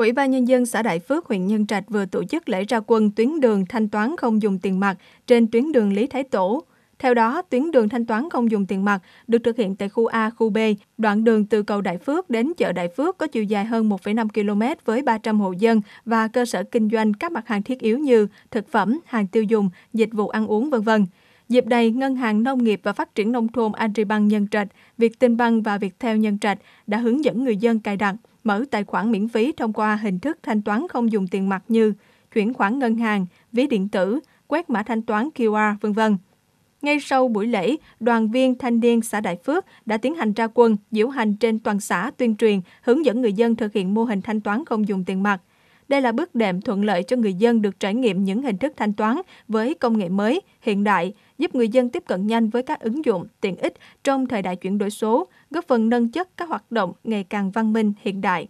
Ủy ban Nhân dân xã Đại Phước, huyện Nhân Trạch vừa tổ chức lễ ra quân tuyến đường thanh toán không dùng tiền mặt trên tuyến đường Lý Thái Tổ. Theo đó, tuyến đường thanh toán không dùng tiền mặt được thực hiện tại khu A, khu B. Đoạn đường từ cầu Đại Phước đến chợ Đại Phước có chiều dài hơn 1,5 km với 300 hộ dân và cơ sở kinh doanh các mặt hàng thiết yếu như thực phẩm, hàng tiêu dùng, dịch vụ ăn uống, v.v. Dịp này, Ngân hàng Nông nghiệp và Phát triển Nông thôn Agribank Nhân Trạch, Vietinbank và Viettel Nhân Trạch đã hướng dẫn người dân cài đặt, mở tài khoản miễn phí thông qua hình thức thanh toán không dùng tiền mặt như chuyển khoản ngân hàng, ví điện tử, quét mã thanh toán QR, v.v. Ngay sau buổi lễ, đoàn viên thanh niên xã Đại Phước đã tiến hành ra quân, diễu hành trên toàn xã tuyên truyền, hướng dẫn người dân thực hiện mô hình thanh toán không dùng tiền mặt. Đây là bước đệm thuận lợi cho người dân được trải nghiệm những hình thức thanh toán với công nghệ mới, hiện đại, giúp người dân tiếp cận nhanh với các ứng dụng tiện ích trong thời đại chuyển đổi số, góp phần nâng chất các hoạt động ngày càng văn minh hiện đại.